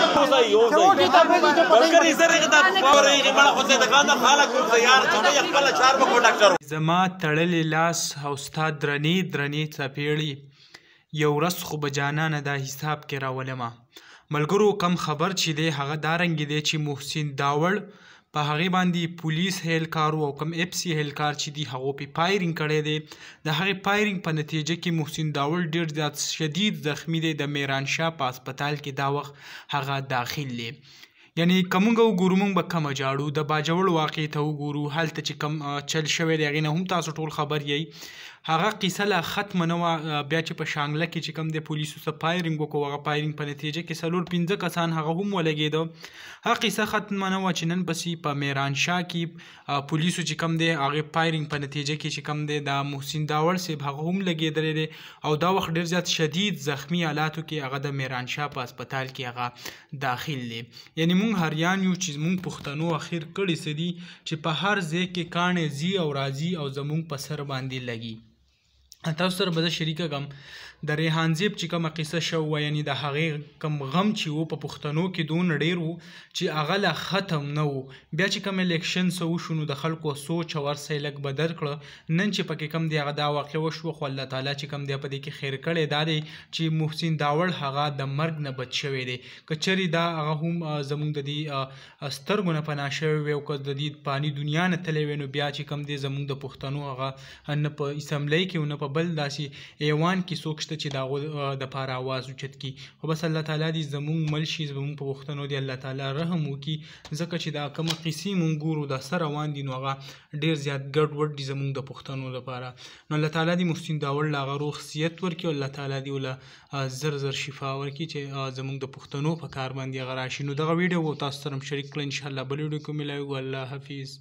زما تړلی لاس او ستا درنې درنې څپېړې یو ورځ خو به جانانه دا حساب کې راولمه ملګرو کم خبر چې دی هغه دارنګې دی چې محسن داوړ په هغه باندې پولیس هیل کار او کم اف سی هیل کار چې دی هغه په فایرینګ کړي دي د هغه فایرینګ په نتیجه کې محسن داول ډیر زیات شدید زخمی دی د میران شاه په هسپتال کې دا وخت هغه داخل دی یعنی کومګه وګورو موږ به کومه جاړو د باجوړ واقع ته وګورو هلته چې کم چل شوی دی غینه هم تاسو ټول خبر یی هغه قصه لا ختم نه و بیا چې په شانګله کې چې کوم د پولیسو سره فایرینګ وکړو هغه فایرینګ په نتیجه کې سلور 15 کسان هغه هم ولګیدو هغه قصه ختم نه و چې نن پسې په میران شاه کې پولیسو چې کوم دی هغه فایرینګ په نتیجه کې چې کوم دی د محسن داور صاحب هغه هم لګیدل او دا وخت ډیر زیات شدید زخمی حالاتو کې هغه د میران شاه په هسپتال کې هغه داخل دی یعنی مونږ هریان یو چې مونږ پښتنو اخیر کړي سدي چې په هر ځای کې کانه زی او راځي او زمونږ په سر باندې لګي تاسو سره به شریکه کم د ریحان زیب چې کومه قصه شو و یعنی د هغې کم غم چې وو په پښتنو کې دون ډیر وو چې هغه لا ختم نه وو بیا چې کوم الیکشن سو شونو د خلکو سوچ او سیلک بدل کړ نن چې پکې کم دی هغه دا واقع وشو خو الله تعالی چې کم دی په دې کې خیر کړي دا دی چې محسن داوړ هغه د مرګ نه بچ شوی دی کچری دا هغه هم زمونږ د دې سترګو نه پناه شوی وي او که د دې پانی دنیا نه تللی وي نو بیا چې کم دی زمونږ د پښتنو هغه نه په اسمبلی کې او نه په په بل داسې ایوان کې څوک شته چې دا د پاره आवाज اوچت کی خو بس الله تعالی دې زمونږ مل شي زمونږ په وختونو دې الله تعالی رحم وکي ځکه چې دا کوم قصې مونږ ګورو دا سره روان دي نو هغه ډېر زیات ګډ وډ دي زمونږ د پښتنو لپاره نو الله تعالی دې محسن داول لا غرو خصيت ورکي الله تعالی دې ولا زر زر شفا ورکي چې زمونږ د پښتنو په کار باندې غراشي نو دغه ویډیو تاسو سره شریک کړئ ان شاء الله بل ویډیو کې ملایو الله حافظ